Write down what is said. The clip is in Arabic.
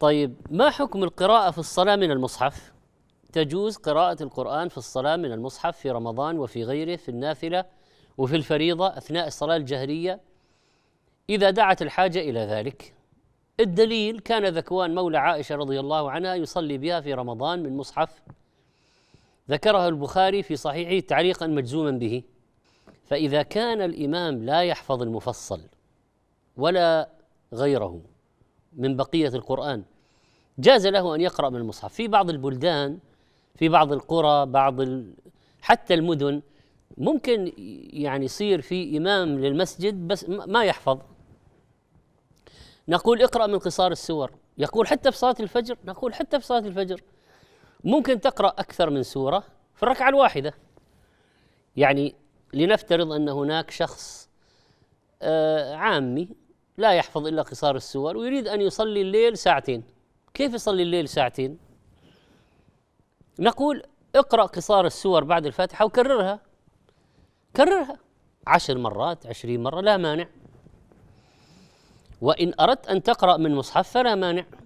طيب ما حكم القراءة في الصلاة من المصحف؟ تجوز قراءة القرآن في الصلاة من المصحف في رمضان وفي غيره في النافلة وفي الفريضة أثناء الصلاة الجهرية إذا دعت الحاجة إلى ذلك الدليل كان ذكوان مولى عائشة رضي الله عنها يصلي بها في رمضان من مصحف ذكره البخاري في صحيحه تعليقا مجزوما به فإذا كان الإمام لا يحفظ المفصل ولا غيره من بقية القرآن جاز له أن يقرأ من المصحف في بعض البلدان في بعض القرى بعض ال... حتى المدن ممكن يعني يصير في إمام للمسجد بس ما يحفظ نقول اقرأ من قصار السور يقول حتى في صلاة الفجر نقول حتى في صلاة الفجر ممكن تقرأ أكثر من سورة في الركعة الواحدة يعني لنفترض أن هناك شخص آه، عامي لا يحفظ إلا قصار السور ويريد أن يصلي الليل ساعتين كيف يصلي الليل ساعتين نقول اقرأ قصار السور بعد الفاتحة وكررها كررها عشر مرات عشرين مرة لا مانع وإن أردت أن تقرأ من مصحف فلا مانع